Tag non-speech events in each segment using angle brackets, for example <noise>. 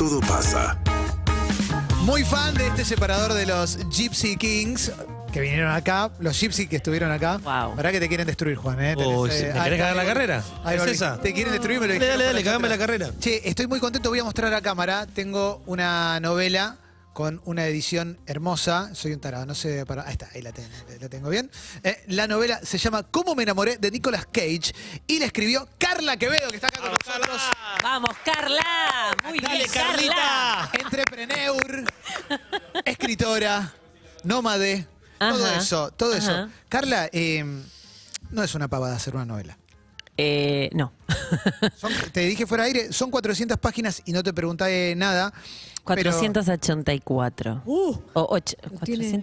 todo pasa. Muy fan de este separador de los Gypsy Kings. Que vinieron acá, los Gypsy que estuvieron acá. Wow. ¿Verdad que te quieren destruir, Juan? ¿eh? eh cagar la carrera? ¿Es esa? Te quieren destruir, me lo Dale, dale, dale, cagame la carrera. Che, estoy muy contento, voy a mostrar a cámara. Tengo una novela con una edición hermosa. Soy un tarado, no sé. Para, ahí está, ahí la, tengo bien. Eh, la novela se llama Cómo me enamoré de Nicolas Cage y la escribió Carla Quevedo, que está acá con nosotros. Vamos, Carla. Muy Dale, bien, Carlita. Entrepreneur, escritora, nómade, todo eso, todo eso. Carla, eh, no es una pavada hacer una novela. Eh, no. <laughs> te dije fuera de aire, son 400 páginas y no te pregunté nada. 484. Uh. o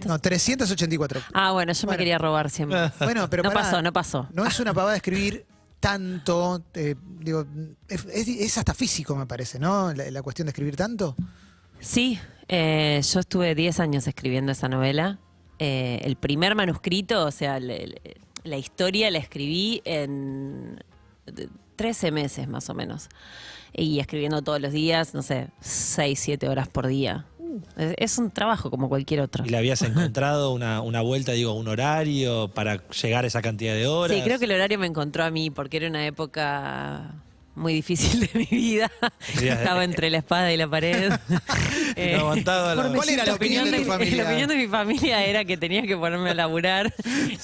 No, 384. Ah, bueno, yo me quería robar siempre. Bueno, pero no pasó, no pasó. No es una pavada escribir tanto, eh, es, hasta físico me parece, ¿no? La, cuestión de escribir tanto. Sí, eh, yo estuve 10 años escribiendo esa novela. el primer manuscrito, o sea, la historia la escribí en 13 meses más o menos. Y escribiendo todos los días, no sé, 6, 7 horas por día. Uh. Es un trabajo como cualquier otro. ¿Y le habías <laughs> encontrado una, una, vuelta, digo, un horario para llegar a esa cantidad de horas? Sí, creo que el horario me encontró a mí porque era una época muy difícil de mi vida. <laughs> Estaba entre la espada y la pared. <laughs> Eh, ¿Cuál era la opinión, de, mi familia? <laughs> La opinión de mi familia era que tenía que ponerme a laburar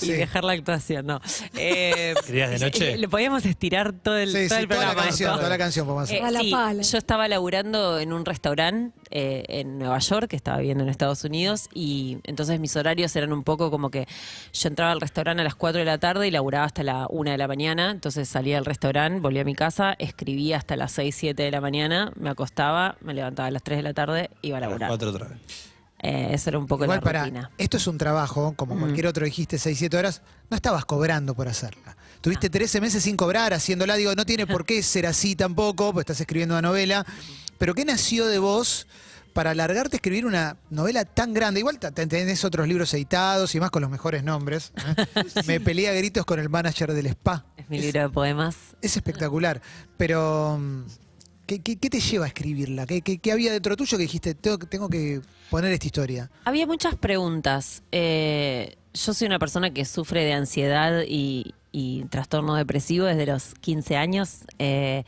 y dejar la actuación, no. Eh, de noche? Eh, Le podíamos estirar todo el, sí, sí, Toda la canción, Yo estaba laburando en un restaurante en Nueva York, que estaba viviendo en Estados Unidos, y entonces mis horarios eran un poco como que yo entraba al restaurante a las 4 de la tarde y laburaba hasta la 1 de la mañana, entonces salía del restaurante, volvía a mi casa, escribía hasta las 6, 7 de la mañana, me acostaba, me levantaba a las 3 de la tarde iba a laburar. Cuatro otra vez. Eh, eso era un poco Igual la para, Esto es un trabajo, como mm. cualquier otro dijiste, 6, 7 horas, no estabas cobrando por hacerla. Tuviste 13 ah. meses sin cobrar haciéndola, digo, no tiene por qué <laughs> ser así tampoco, pues estás escribiendo una novela. Pero ¿qué nació de vos para alargarte a escribir una novela tan grande? Igual tenés otros libros editados y más con los mejores nombres. ¿eh? <laughs> Me peleé a gritos con el manager del spa. Es mi libro de poemas. Es espectacular. Pero mm, ¿Qué, te lleva a escribirla? ¿Qué, ¿Qué, había dentro tuyo que dijiste, tengo, que poner esta historia? Había muchas preguntas. Eh, yo soy una persona que sufre de ansiedad y, trastorno depresivo desde los 15 años eh,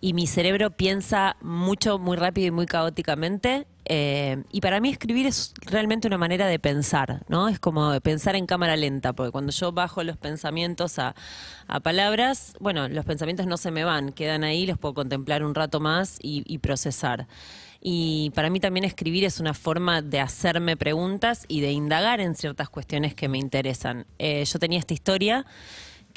y mi cerebro piensa mucho, muy rápido y muy caóticamente eh, y para mí escribir es realmente una manera de pensar, ¿no? Es como pensar en cámara lenta, porque cuando yo bajo los pensamientos a, palabras, bueno, los pensamientos no se me van, quedan ahí, los puedo contemplar un rato más y, procesar. Y para mí también escribir es una forma de hacerme preguntas y de indagar en ciertas cuestiones que me interesan. Eh, yo tenía esta historia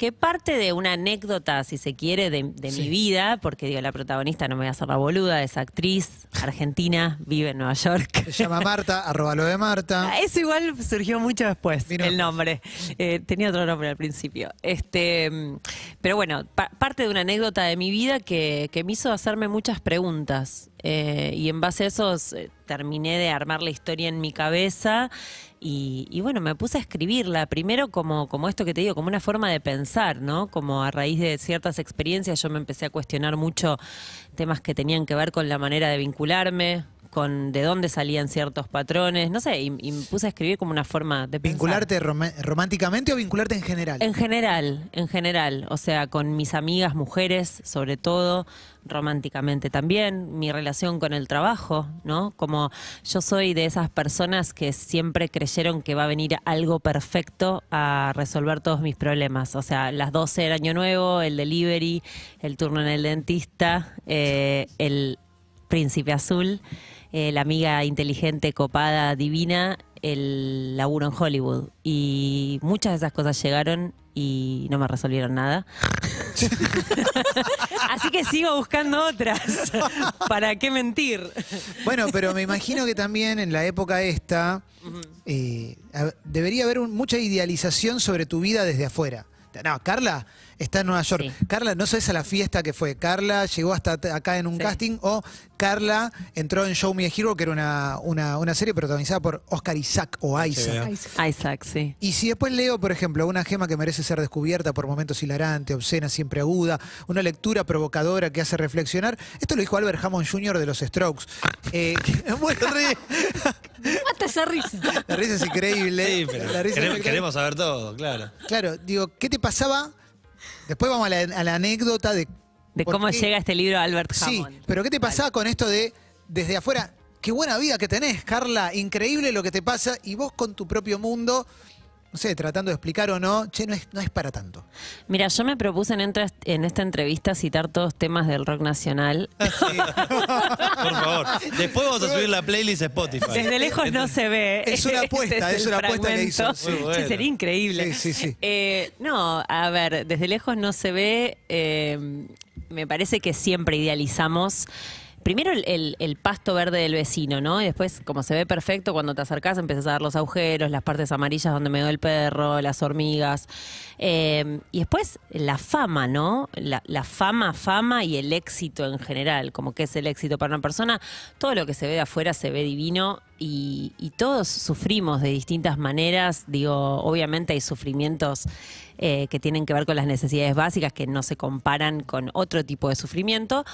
que parte de una anécdota, si se quiere, de, mi vida, porque digo, la protagonista no me voy a hacer la boluda, es actriz argentina, vive en Nueva York. Se llama Marta, <laughs> arroba lo de Marta. Eso igual surgió mucho después, el nombre. Eh, tenía otro nombre al principio. Este, mm, pero bueno, parte de una anécdota de mi vida que, que me hizo hacerme muchas preguntas. Eh, y en base a eso eh, terminé de armar la historia en mi cabeza y, y, bueno, me puse a escribirla, primero como, como esto que te digo, como una forma de pensar, ¿no? Como a raíz de ciertas experiencias yo me empecé a cuestionar mucho temas que tenían que ver con la manera de vincularme, de dónde salían ciertos patrones, no sé, y, me puse a escribir como una forma de ¿Vincularte románticamente o vincularte en general? En general, en general, o sea, con mis amigas mujeres sobre todo, románticamente también, mi relación con el trabajo, ¿no? Como yo soy de esas personas que siempre creyeron que va a venir algo perfecto a resolver todos mis problemas, o sea, las 12 del año nuevo, el delivery, el turno en el dentista, eh, el príncipe azul. Eh, la amiga inteligente, copada, divina, el laburo en Hollywood. Y muchas de esas cosas llegaron y no me resolvieron nada. <laughs> Así que sigo buscando otras. <laughs> ¿Para qué mentir? Bueno, pero me imagino que también en la época esta eh, debería haber mucha idealización sobre tu vida desde afuera. No, Carla está en Nueva York. Carla, no sabes a la fiesta que fue. Carla llegó hasta acá en un casting o Carla entró en Show Me a Hero, que era una, serie protagonizada por Oscar Isaac o Isaac. Isaac, sí. Y si después leo, por ejemplo, una gema que merece ser descubierta por momentos hilarante, obscena, siempre aguda, una lectura provocadora que hace reflexionar, esto lo dijo Albert Hammond Jr. de los Strokes. Eh, <laughs> ah, risa. La risa es increíble. es increíble. queremos saber todo, claro. Claro, digo, ¿qué te pasaba? Después vamos a la, anécdota de... De cómo llega este libro a Albert Hammond. Sí, pero ¿qué te pasaba con esto de desde afuera? Qué buena vida que tenés, Carla. Increíble lo que te pasa y vos con tu propio mundo no sé, tratando de explicar o no, che, no es, no es para tanto. Mira, yo me propuse en, en esta entrevista citar todos temas del rock nacional. Ah, <laughs> Por favor. Después vamos a subir la playlist de Spotify. Desde lejos no se ve. Es una <laughs> este apuesta, es, una apuesta que hizo. Che, sería increíble. Sí, sí, sí. Eh, no, a ver, desde lejos no se ve. Eh, me parece que siempre idealizamos primero el, pasto verde del vecino, ¿no? Y después, como se ve perfecto, cuando te acercás empiezas a ver los agujeros, las partes amarillas donde me dio el perro, las hormigas. Eh, y después la fama, ¿no? La, fama, fama y el éxito en general, como que es el éxito para una persona. Todo lo que se ve de afuera se ve divino y, todos sufrimos de distintas maneras. Digo, obviamente hay sufrimientos eh, que tienen que ver con las necesidades básicas que no se comparan con otro tipo de sufrimiento,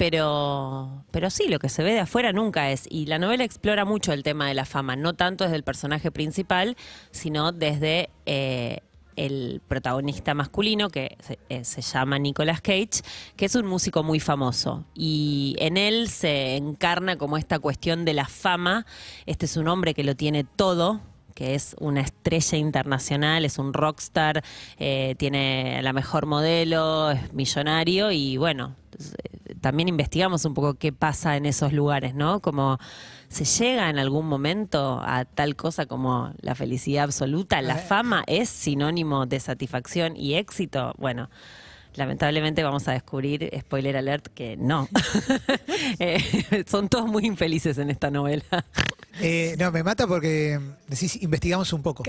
pero, pero sí, lo que se ve de afuera nunca es. Y la novela explora mucho el tema de la fama, no tanto desde el personaje principal, sino desde eh, el protagonista masculino, que eh, se, llama Nicolas Cage, que es un músico muy famoso. Y en él se encarna como esta cuestión de la fama. Este es un hombre que lo tiene todo que es una estrella internacional, es un rockstar, eh, tiene la mejor modelo, es millonario y bueno, también investigamos un poco qué pasa en esos lugares, ¿no? Como se llega en algún momento a tal cosa como la felicidad absoluta, la eh. fama es sinónimo de satisfacción y éxito. Bueno, lamentablemente vamos a descubrir, spoiler alert, que no. <laughs> <laughs> Eh, son todos muy infelices en esta novela. Eh, no, me mata porque decís, investigamos un poco.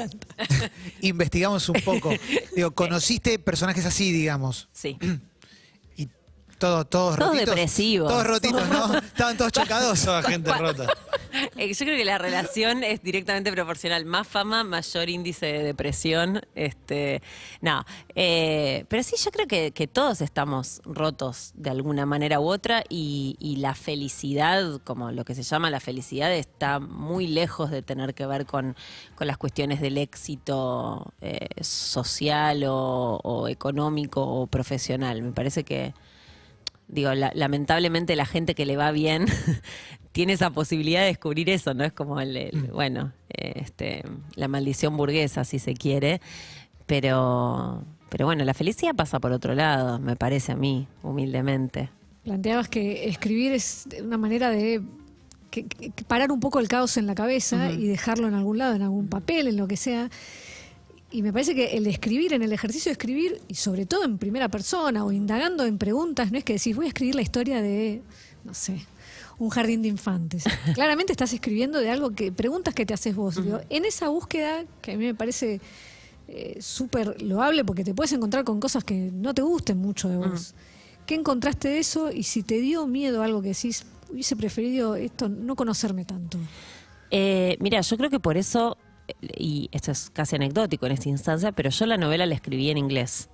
<laughs> investigamos un poco. Digo, conociste personajes así, digamos. Sí. <clears throat> Todos todos, todos depresivos. Todos rotitos, ¿no? <laughs> Estaban todos chocados. Toda gente rota. Eh, yo creo que la relación es directamente proporcional. Más fama, mayor índice de depresión. Este, no. Eh, pero sí, yo creo que, todos estamos rotos de alguna manera u otra y, la felicidad, como lo que se llama la felicidad, está muy lejos de tener que ver con, con las cuestiones del éxito eh, social o económico o profesional. Me parece que digo, lamentablemente la gente que le va bien <laughs> tiene esa posibilidad de descubrir eso, ¿no? Es como el, mm. bueno, este, la maldición burguesa, si se quiere. Pero, pero bueno, la felicidad pasa por otro lado, me parece a mí, humildemente. Planteabas que escribir es una manera de parar un poco el caos en la cabeza y dejarlo en algún lado, en algún papel, en lo que sea. Y me parece que el escribir, en el ejercicio de escribir, y sobre todo en primera persona o indagando en preguntas, no es que decís, voy a escribir la historia de, no sé, un jardín de infantes. <laughs> Claramente estás escribiendo de algo que, preguntas que te haces vos. En esa búsqueda, que a mí me parece eh, súper loable, porque te puedes encontrar con cosas que no te gusten mucho de vos. ¿Qué encontraste de eso? Y si te dio miedo algo que decís, hubiese preferido esto, no conocerme tanto. Eh, mira, yo creo que por eso y esto es casi anecdótico en esta instancia, pero yo la novela la escribí en inglés.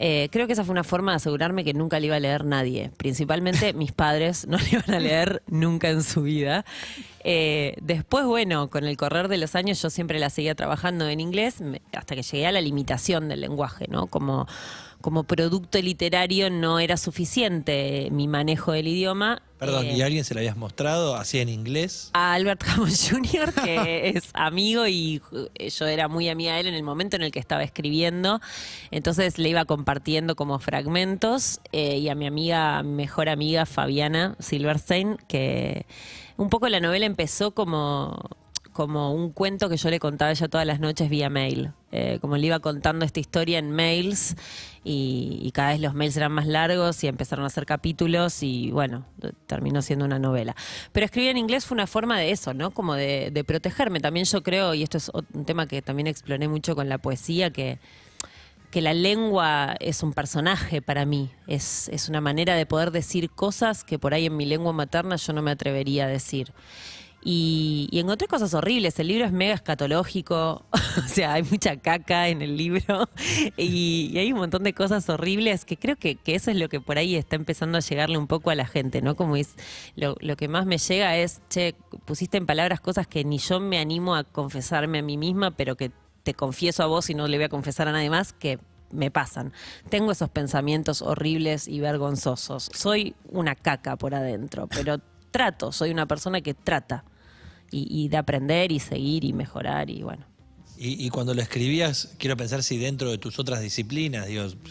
Eh, creo que esa fue una forma de asegurarme que nunca la iba a leer nadie. Principalmente <laughs> mis padres no la iban a leer nunca en su vida. Eh, después, bueno, con el correr de los años yo siempre la seguía trabajando en inglés hasta que llegué a la limitación del lenguaje, ¿no? Como como producto literario no era suficiente mi manejo del idioma. Perdón, ¿y eh, alguien se lo habías mostrado así en inglés? A Albert Hammond <laughs> Jr., que es amigo y eh, yo era muy amiga de él en el momento en el que estaba escribiendo. Entonces le iba compartiendo como fragmentos eh, y a mi amiga, mejor amiga Fabiana Silverstein, que un poco la novela empezó como como un cuento que yo le contaba ya todas las noches vía mail. Eh, como le iba contando esta historia en mails y, cada vez los mails eran más largos y empezaron a hacer capítulos y bueno, terminó siendo una novela. Pero escribir en inglés fue una forma de eso, ¿no? Como de, protegerme. También yo creo, y esto es un tema que también exploré mucho con la poesía, que que la lengua es un personaje para mí, es, es, una manera de poder decir cosas que por ahí en mi lengua materna yo no me atrevería a decir. Y, y, encontré cosas horribles. El libro es mega escatológico, <laughs> o sea, hay mucha caca en el libro <laughs> y, hay un montón de cosas horribles que creo que, eso es lo que por ahí está empezando a llegarle un poco a la gente, ¿no? Como es, lo, lo, que más me llega es, che, pusiste en palabras cosas que ni yo me animo a confesarme a mí misma, pero que te confieso a vos y no le voy a confesar a nadie más, que me pasan. Tengo esos pensamientos horribles y vergonzosos. Soy una caca por adentro, pero trato, soy una persona que trata y, de aprender y seguir y mejorar y bueno. Y, cuando lo escribías, quiero pensar si dentro de tus otras disciplinas,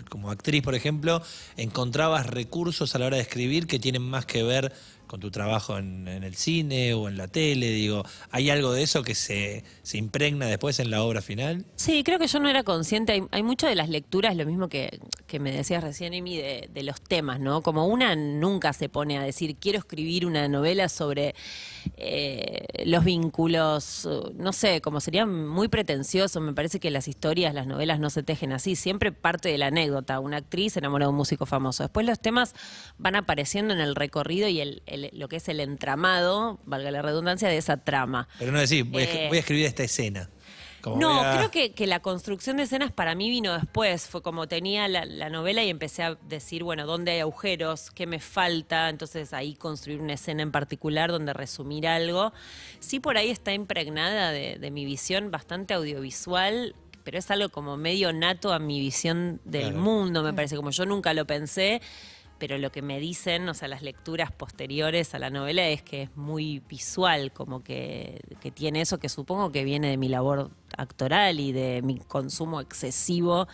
como actriz, por ejemplo, encontrabas recursos a la hora de escribir que tienen más que ver con tu trabajo en, el cine o en la tele, digo, ¿hay algo de eso que se, impregna después en la obra final? Sí, creo que yo no era consciente, hay, hay mucho de las lecturas, lo mismo que, me decías recién, Amy, de, los temas, ¿no? Como una nunca se pone a decir, quiero escribir una novela sobre eh, los vínculos, no sé, como sería muy pretencioso, me parece que las historias, las novelas no se tejen así, siempre parte de la anécdota, una actriz enamorada de un músico famoso, después los temas van apareciendo en el recorrido y el lo que es el entramado, valga la redundancia, de esa trama. Pero no decir, voy, a eh, escribir esta escena. no, creo que, la construcción de escenas para mí vino después. Fue como tenía la, novela y empecé a decir, bueno, ¿dónde hay agujeros? ¿Qué me falta? Entonces ahí construir una escena en particular donde resumir algo. Sí, por ahí está impregnada de, mi visión bastante audiovisual, pero es algo como medio nato a mi visión del mundo, me mm. parece. Como yo nunca lo pensé pero lo que me dicen, o sea, las lecturas posteriores a la novela es que es muy visual, como que, que tiene eso que supongo que viene de mi labor actoral y de mi consumo excesivo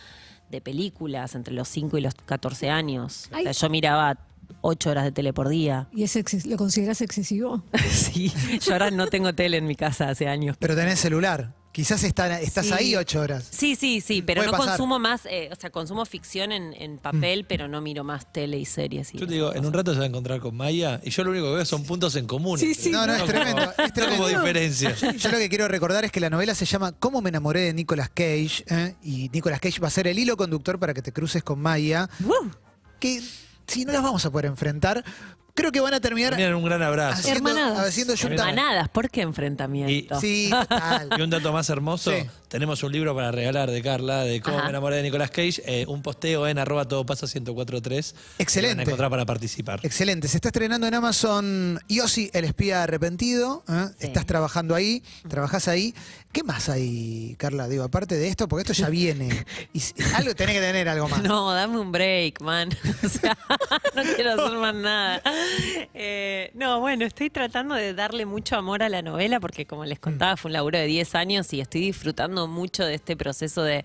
de películas entre los 5 y los 14 años. yo miraba 8 horas de tele por día. ¿Y es lo consideras excesivo? <laughs> sí, yo ahora no tengo tele en mi casa hace años. Pero tenés celular. Quizás estás ahí ocho horas. Sí, sí, sí, pero no consumo más, eh, o sea, consumo ficción en, mm. papel, pero no miro más tele y series. Y yo te digo, en un rato se va a encontrar con Maya y yo lo único que veo son puntos en común. No, no, es tremendo. es tremendo. Como diferencia. Yo lo que quiero recordar es que la novela se llama Cómo me enamoré de Nicolas Cage ¿Eh? y Nicolas Cage va a ser el hilo conductor para que te cruces con Maya. Que si no las vamos a poder enfrentar, Creo que van a terminar un gran abrazo. haciendo, Hermanadas. ¿por qué enfrentamiento? Sí, <laughs> total. Y un dato más hermoso, tenemos un libro para regalar de Carla, de cómo me enamoré de Nicolás Cage, eh, un posteo en arroba todo pasa 1043. Excelente. Van encontrar para participar. Excelente, se está estrenando en Amazon Yossi, el espía arrepentido. ¿eh? Estás trabajando ahí, trabajás ahí. ¿Qué más hay, Carla? Digo, aparte de esto, porque esto ya viene. Y algo tenés que tener, algo más. <laughs> No, dame un break, man. <laughs> O sea, no quiero hacer más nada. <laughs> Eh, no, bueno, estoy tratando de darle mucho amor a la novela porque como les contaba mm. fue un laburo de 10 años y estoy disfrutando mucho de este proceso de,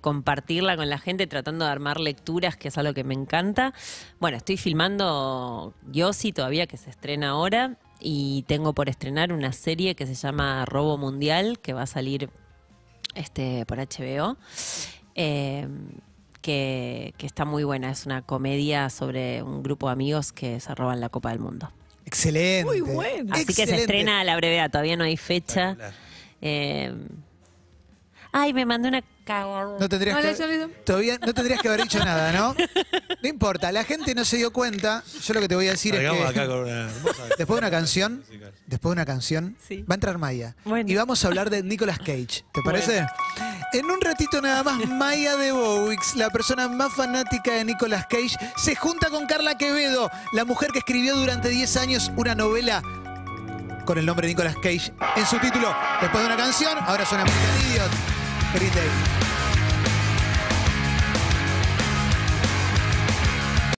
compartirla con la gente, tratando de armar lecturas, que es algo que me encanta. Bueno, estoy filmando Yossi todavía, que se estrena ahora, y tengo por estrenar una serie que se llama Robo Mundial, que va a salir este, por HBO. Eh, que, está muy buena. Es una comedia sobre un grupo de amigos que se roban la Copa del Mundo. Excelente. Muy bueno. Así que se estrena a la brevedad, todavía no hay fecha. Eh, ay, me mandó una CAGORRA. No tendrías que, todavía no tendrías que haber dicho nada, ¿no? No importa, la gente no se dio cuenta. Yo lo que te voy a decir es que <laughs> después de una canción, después de una canción, va a entrar Maya y vamos a hablar de Nicolas Cage. ¿Te parece? En un ratito nada más, <laughs> Maya de Bowix, la persona más fanática de Nicolas Cage, se junta con Carla Quevedo, la mujer que escribió durante 10 años una novela con el nombre de Nicolas Cage en su título. Después de una canción, ahora suena American Idiot.